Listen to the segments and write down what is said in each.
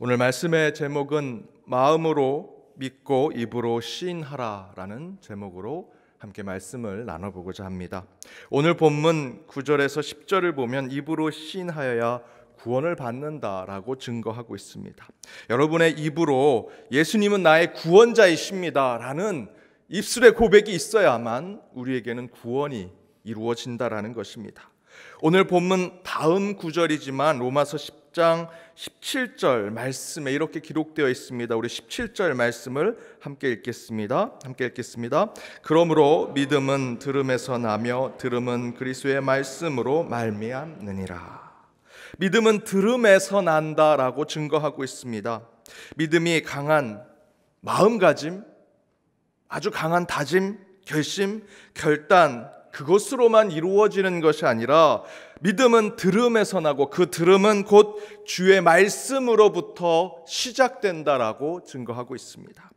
오늘 말씀의 제목은 마음으로 믿고 입으로 시인하라라는 제목으로 함께 말씀을 나눠보고자 합니다. 오늘 본문 9절에서 10절을 보면 입으로 시인하여야 구원을 받는다라고 증거하고 있습니다. 여러분의 입으로 예수님은 나의 구원자이십니다라는 입술의 고백이 있어야만 우리에게는 구원이 이루어진다라는 것입니다. 오늘 본문 다음 구절이지만 로마서 10장 17절 말씀에 이렇게 기록되어 있습니다. 우리 17절 말씀을 함께 읽겠습니다. 함께 읽겠습니다. 그러므로 믿음은 들음에서 나며 들음은 그리스도의 말씀으로 말미암느니라. 믿음은 들음에서 난다라고 증거하고 있습니다. 믿음이 강한 마음가짐, 아주 강한 다짐, 결심, 결단, 그것으로만 이루어지는 것이 아니라 믿음은 들음에서 나고 그 들음은 곧 주의 말씀으로부터 시작된다라고 증거하고 있습니다.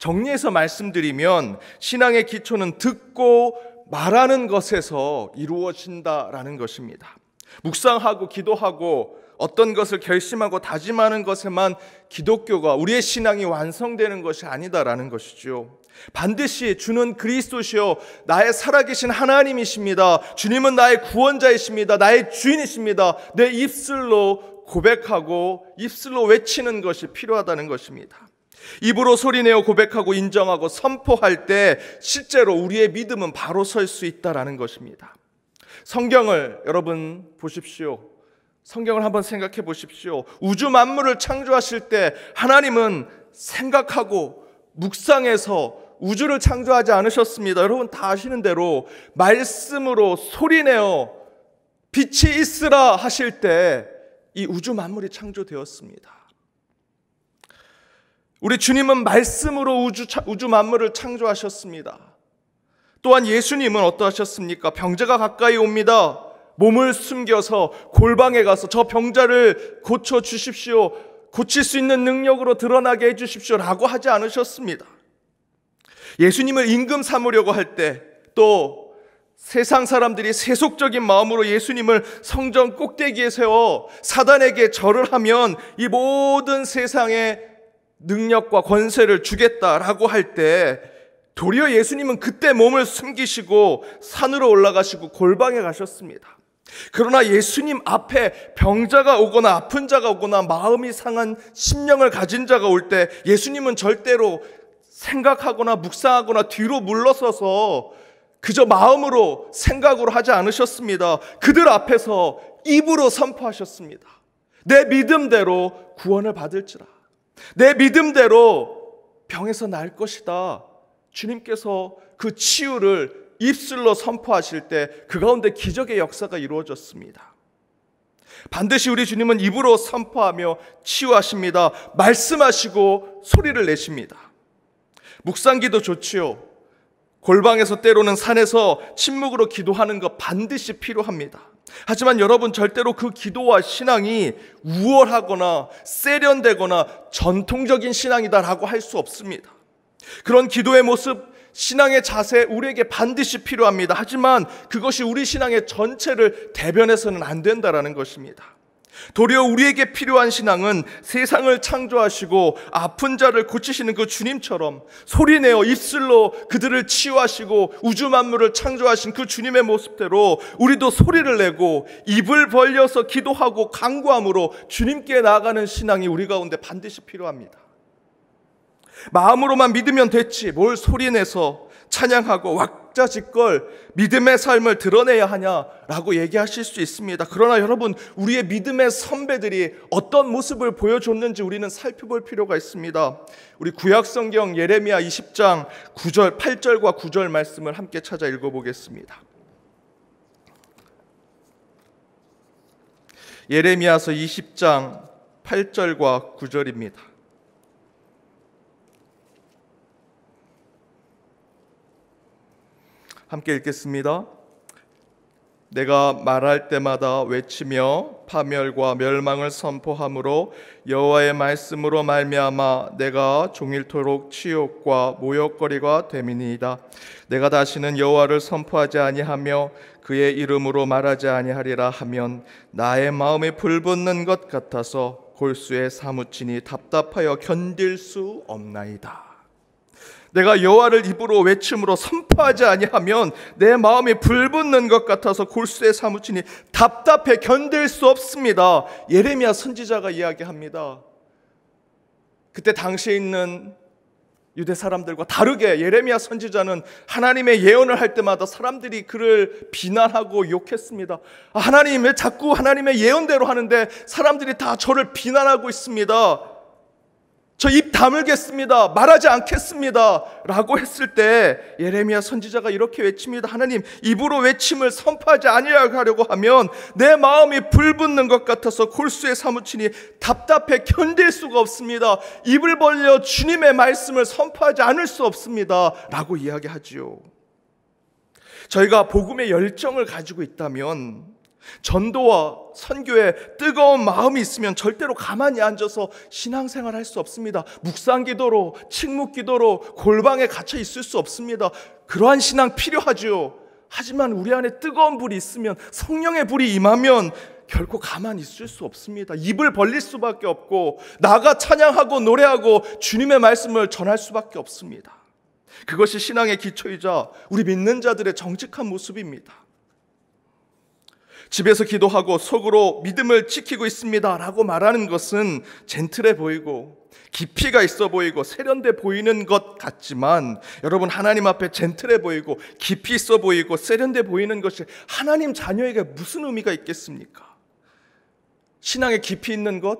정리해서 말씀드리면 신앙의 기초는 듣고 말하는 것에서 이루어진다라는 것입니다. 묵상하고 기도하고 어떤 것을 결심하고 다짐하는 것에만 기독교가 우리의 신앙이 완성되는 것이 아니다라는 것이죠. 반드시 주는 그리스도시요 나의 살아계신 하나님이십니다. 주님은 나의 구원자이십니다. 나의 주인이십니다. 내 입술로 고백하고 입술로 외치는 것이 필요하다는 것입니다. 입으로 소리내어 고백하고 인정하고 선포할 때 실제로 우리의 믿음은 바로 설 수 있다라는 것입니다. 성경을 여러분 보십시오. 성경을 한번 생각해 보십시오. 우주 만물을 창조하실 때 하나님은 생각하고 묵상해서 우주를 창조하지 않으셨습니다. 여러분 다 아시는 대로 말씀으로 소리내어 빛이 있으라 하실 때 이 우주 만물이 창조되었습니다. 우리 주님은 말씀으로 우주, 우주 만물을 창조하셨습니다. 또한 예수님은 어떠하셨습니까? 병자가 가까이 옵니다. 몸을 숨겨서 골방에 가서 저 병자를 고쳐 주십시오. 고칠 수 있는 능력으로 드러나게 해 주십시오라고 하지 않으셨습니다. 예수님을 임금 삼으려고 할 때 또 세상 사람들이 세속적인 마음으로 예수님을 성전 꼭대기에 세워 사단에게 절을 하면 이 모든 세상의 능력과 권세를 주겠다라고 할 때 도리어 예수님은 그때 몸을 숨기시고 산으로 올라가시고 골방에 가셨습니다. 그러나 예수님 앞에 병자가 오거나 아픈 자가 오거나 마음이 상한 심령을 가진 자가 올 때 예수님은 절대로 생각하거나 묵상하거나 뒤로 물러서서 그저 마음으로 생각으로 하지 않으셨습니다. 그들 앞에서 입으로 선포하셨습니다. 내 믿음대로 구원을 받을지라. 내 믿음대로 병에서 날 것이다. 주님께서 그 치유를 입술로 선포하실 때 그 가운데 기적의 역사가 이루어졌습니다. 반드시 우리 주님은 입으로 선포하며 치유하십니다. 말씀하시고 소리를 내십니다. 묵상기도 좋지요. 골방에서 때로는 산에서 침묵으로 기도하는 것 반드시 필요합니다. 하지만 여러분 절대로 그 기도와 신앙이 우월하거나 세련되거나 전통적인 신앙이다라고 할 수 없습니다. 그런 기도의 모습, 신앙의 자세 우리에게 반드시 필요합니다. 하지만 그것이 우리 신앙의 전체를 대변해서는 안 된다라는 것입니다. 도리어 우리에게 필요한 신앙은 세상을 창조하시고 아픈 자를 고치시는 그 주님처럼 소리내어 입술로 그들을 치유하시고 우주 만물을 창조하신 그 주님의 모습대로 우리도 소리를 내고 입을 벌려서 기도하고 강구함으로 주님께 나아가는 신앙이 우리 가운데 반드시 필요합니다. 마음으로만 믿으면 됐지. 뭘 소리내서 찬양하고 왁자지껄 믿음의 삶을 드러내야 하냐라고 얘기하실 수 있습니다. 그러나 여러분, 우리의 믿음의 선배들이 어떤 모습을 보여줬는지 우리는 살펴볼 필요가 있습니다. 우리 구약성경 예레미야 20장 9절, 8절과 9절 말씀을 함께 찾아 읽어보겠습니다. 예레미야서 20장 8절과 9절입니다. 함께 읽겠습니다. 내가 말할 때마다 외치며 파멸과 멸망을 선포함으로 여호와의 말씀으로 말미암아 내가 종일토록 치욕과 모욕거리가 됨이니이다. 내가 다시는 여호와를 선포하지 아니하며 그의 이름으로 말하지 아니하리라 하면 나의 마음이 불붙는 것 같아서 골수에 사무치니 답답하여 견딜 수 없나이다. 내가 여호와를 입으로 외침으로 선포하지 아니하면 내 마음이 불붙는 것 같아서 골수에 사무치니 답답해 견딜 수 없습니다. 예레미야 선지자가 이야기합니다. 그때 당시에 있는 유대 사람들과 다르게 예레미야 선지자는 하나님의 예언을 할 때마다 사람들이 그를 비난하고 욕했습니다. 하나님 왜 자꾸 하나님의 예언대로 하는데 사람들이 다 저를 비난하고 있습니다. 저입 다물겠습니다. 말하지 않겠습니다. 라고 했을 때 예레미야 선지자가 이렇게 외칩니다. 하나님, 입으로 외침을 선포하지 아니하려고 하면 내 마음이 불붙는 것 같아서 골수에 사무치니 답답해 견딜 수가 없습니다. 입을 벌려 주님의 말씀을 선포하지 않을 수 없습니다. 라고 이야기하지요. 저희가 복음의 열정을 가지고 있다면 전도와 선교에 뜨거운 마음이 있으면 절대로 가만히 앉아서 신앙생활 할수 없습니다. 묵상 기도로, 침묵 기도로 골방에 갇혀 있을 수 없습니다. 그러한 신앙 필요하지 하지만 우리 안에 뜨거운 불이 있으면 성령의 불이 임하면 결코 가만히 있을 수 없습니다. 입을 벌릴 수밖에 없고 나가 찬양하고 노래하고 주님의 말씀을 전할 수밖에 없습니다. 그것이 신앙의 기초이자 우리 믿는 자들의 정직한 모습입니다. 집에서 기도하고 속으로 믿음을 지키고 있습니다. 라고 말하는 것은 젠틀해 보이고 깊이가 있어 보이고 세련돼 보이는 것 같지만 여러분 하나님 앞에 젠틀해 보이고 깊이 있어 보이고 세련돼 보이는 것이 하나님 자녀에게 무슨 의미가 있겠습니까? 신앙에 깊이 있는 것,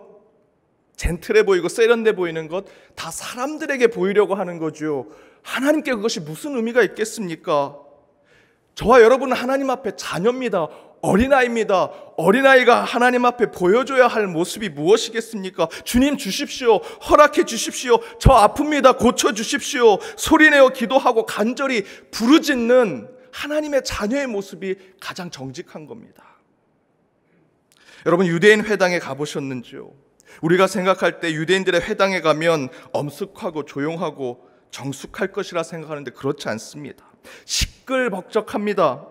젠틀해 보이고 세련돼 보이는 것 다 사람들에게 보이려고 하는 거죠. 하나님께 그것이 무슨 의미가 있겠습니까? 저와 여러분은 하나님 앞에 자녀입니다. 어린아이입니다. 어린아이가 하나님 앞에 보여줘야 할 모습이 무엇이겠습니까? 주님 주십시오. 허락해 주십시오. 저 아픕니다. 고쳐 주십시오. 소리내어 기도하고 간절히 부르짖는 하나님의 자녀의 모습이 가장 정직한 겁니다. 여러분, 유대인 회당에 가보셨는지요? 우리가 생각할 때 유대인들의 회당에 가면 엄숙하고 조용하고 정숙할 것이라 생각하는데 그렇지 않습니다. 시끌벅적합니다.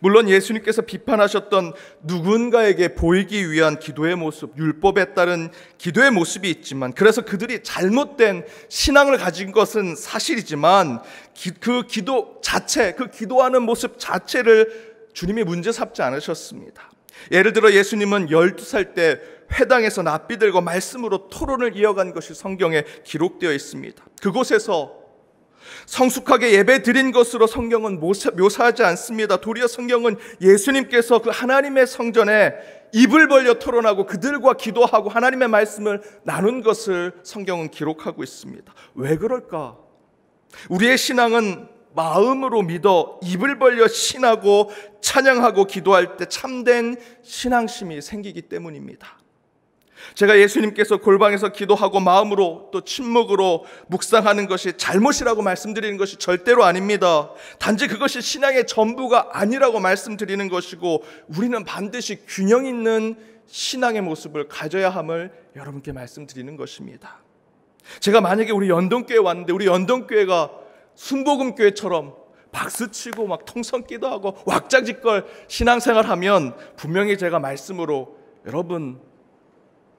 물론 예수님께서 비판하셨던 누군가에게 보이기 위한 기도의 모습, 율법에 따른 기도의 모습이 있지만, 그래서 그들이 잘못된 신앙을 가진 것은 사실이지만, 기, 그 기도 자체, 그 기도하는 모습 자체를 주님이 문제 삼지 않으셨습니다. 예를 들어 예수님은 12살 때 회당에서 납비 들고 말씀으로 토론을 이어간 것이 성경에 기록되어 있습니다. 그곳에서 성숙하게 예배 드린 것으로 성경은 묘사하지 않습니다. 도리어 성경은 예수님께서 그 하나님의 성전에 입을 벌려 토론하고 그들과 기도하고 하나님의 말씀을 나눈 것을 성경은 기록하고 있습니다. 왜 그럴까? 우리의 신앙은 마음으로 믿어 입을 벌려 신하고 찬양하고 기도할 때 참된 신앙심이 생기기 때문입니다. 제가 예수님께서 골방에서 기도하고 마음으로 또 침묵으로 묵상하는 것이 잘못이라고 말씀드리는 것이 절대로 아닙니다. 단지 그것이 신앙의 전부가 아니라고 말씀드리는 것이고 우리는 반드시 균형 있는 신앙의 모습을 가져야 함을 여러분께 말씀드리는 것입니다. 제가 만약에 우리 연동교회 왔는데 우리 연동교회가 순복음교회처럼 박수치고 막 통성기도 하고 왁자지껄 신앙생활하면 분명히 제가 말씀으로 여러분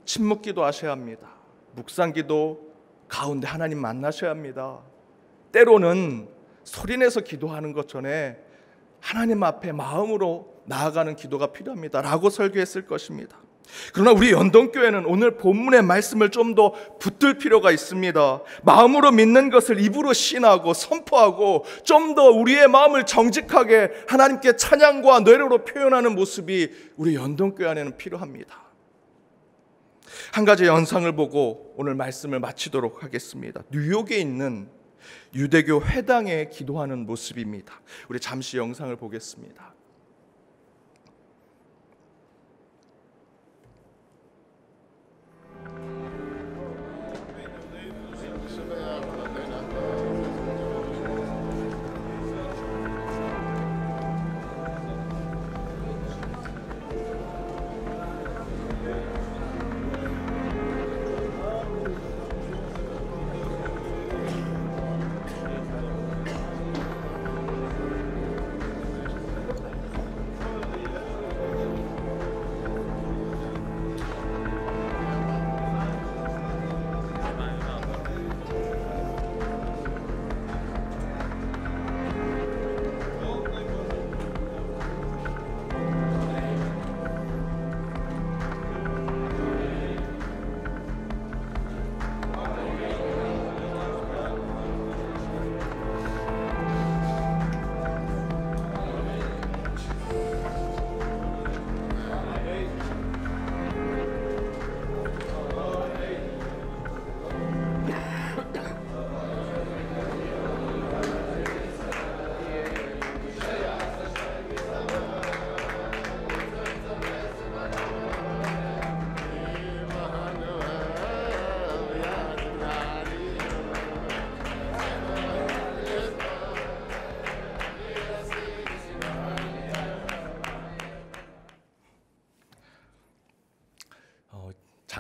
침묵기도 하셔야 합니다. 묵상기도 가운데 하나님 만나셔야 합니다. 때로는 소리내서 기도하는 것 전에 하나님 앞에 마음으로 나아가는 기도가 필요합니다. 라고 설교했을 것입니다. 그러나 우리 연동교회는 오늘 본문의 말씀을 좀 더 붙들 필요가 있습니다. 마음으로 믿는 것을 입으로 신하고 선포하고 좀 더 우리의 마음을 정직하게 하나님께 찬양과 뇌로로 표현하는 모습이 우리 연동교회 안에는 필요합니다. 한 가지 연상을 보고 오늘 말씀을 마치도록 하겠습니다. 뉴욕에 있는 유대교 회당에 기도하는 모습입니다. 우리 잠시 영상을 보겠습니다.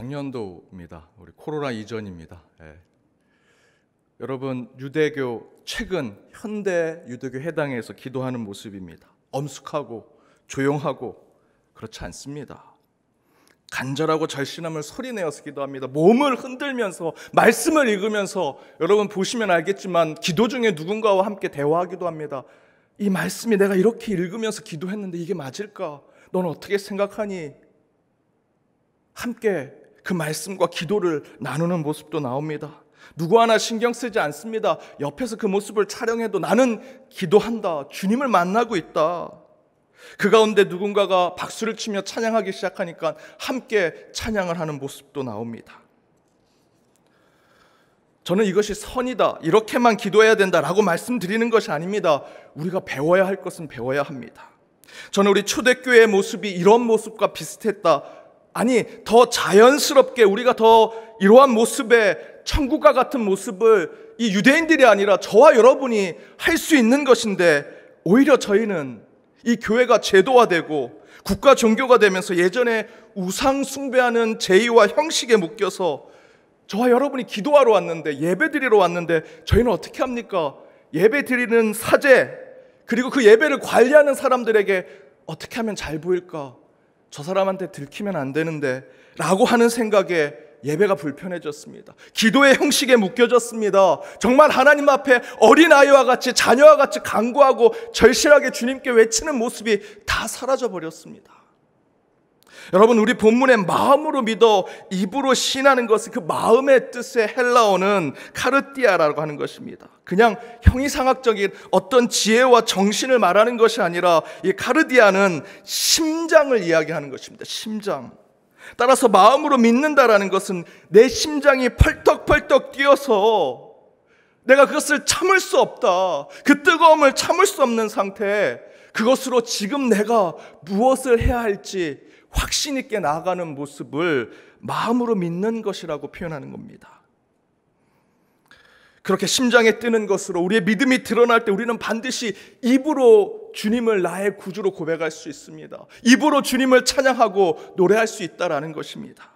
작년도입니다. 우리 코로나 이전입니다. 예. 여러분 유대교 최근 현대 유대교 해당에서 기도하는 모습입니다. 엄숙하고 조용하고 그렇지 않습니다. 간절하고 절실함을 소리내어서 기도합니다. 몸을 흔들면서 말씀을 읽으면서 여러분 보시면 알겠지만 기도 중에 누군가와 함께 대화하기도 합니다. 이 말씀이 내가 이렇게 읽으면서 기도했는데 이게 맞을까? 넌 어떻게 생각하니? 함께 그 말씀과 기도를 나누는 모습도 나옵니다. 누구 하나 신경 쓰지 않습니다. 옆에서 그 모습을 촬영해도 나는 기도한다. 주님을 만나고 있다. 그 가운데 누군가가 박수를 치며 찬양하기 시작하니까 함께 찬양을 하는 모습도 나옵니다. 저는 이것이 선이다. 이렇게만 기도해야 된다라고 말씀드리는 것이 아닙니다. 우리가 배워야 할 것은 배워야 합니다. 저는 우리 초대교회의 모습이 이런 모습과 비슷했다. 아니, 더 자연스럽게 우리가 더 이러한 모습에 천국과 같은 모습을 이 유대인들이 아니라 저와 여러분이 할 수 있는 것인데 오히려 저희는 이 교회가 제도화되고 국가 종교가 되면서 예전에 우상 숭배하는 제의와 형식에 묶여서 저와 여러분이 기도하러 왔는데 예배 드리러 왔는데 저희는 어떻게 합니까? 예배 드리는 사제 그리고 그 예배를 관리하는 사람들에게 어떻게 하면 잘 보일까? 저 사람한테 들키면 안 되는데 라고 하는 생각에 예배가 불편해졌습니다. 기도의 형식에 묶여졌습니다. 정말 하나님 앞에 어린아이와 같이 자녀와 같이 간구하고 절실하게 주님께 외치는 모습이 다 사라져 버렸습니다. 여러분 우리 본문의 마음으로 믿어 입으로 신하는 것은 그 마음의 뜻의 헬라어는 카르띠아라고 하는 것입니다. 그냥 형이상학적인 어떤 지혜와 정신을 말하는 것이 아니라 이 카르디아는 심장을 이야기하는 것입니다. 심장. 따라서 마음으로 믿는다라는 것은 내 심장이 펄떡펄떡 뛰어서 내가 그것을 참을 수 없다. 그 뜨거움을 참을 수 없는 상태. 그것으로 지금 내가 무엇을 해야 할지 확신 있게 나아가는 모습을 마음으로 믿는 것이라고 표현하는 겁니다. 그렇게 심장에 뜨는 것으로 우리의 믿음이 드러날 때 우리는 반드시 입으로 주님을 나의 구주로 고백할 수 있습니다. 입으로 주님을 찬양하고 노래할 수 있다라는 것입니다.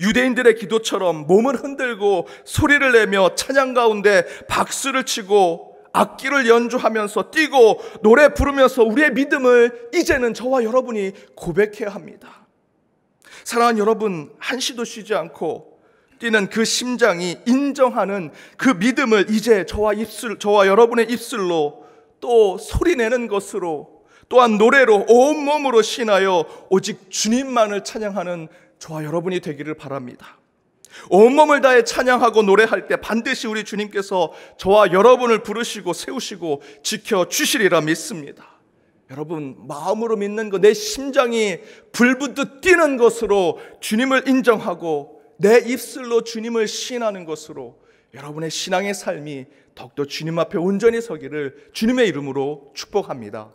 유대인들의 기도처럼 몸을 흔들고 소리를 내며 찬양 가운데 박수를 치고 악기를 연주하면서 뛰고 노래 부르면서 우리의 믿음을 이제는 저와 여러분이 고백해야 합니다. 사랑하는 여러분, 한시도 쉬지 않고 뛰는 그 심장이 인정하는 그 믿음을 이제 저와 입술, 저와 여러분의 입술로 또 소리내는 것으로 또한 노래로 온몸으로 신하여 오직 주님만을 찬양하는 저와 여러분이 되기를 바랍니다. 온몸을 다해 찬양하고 노래할 때 반드시 우리 주님께서 저와 여러분을 부르시고 세우시고 지켜주시리라 믿습니다. 여러분, 마음으로 믿는 것, 내 심장이 불붙듯 뛰는 것으로 주님을 인정하고 내 입술로 주님을 신하는 것으로 여러분의 신앙의 삶이 더욱더 주님 앞에 온전히 서기를 주님의 이름으로 축복합니다.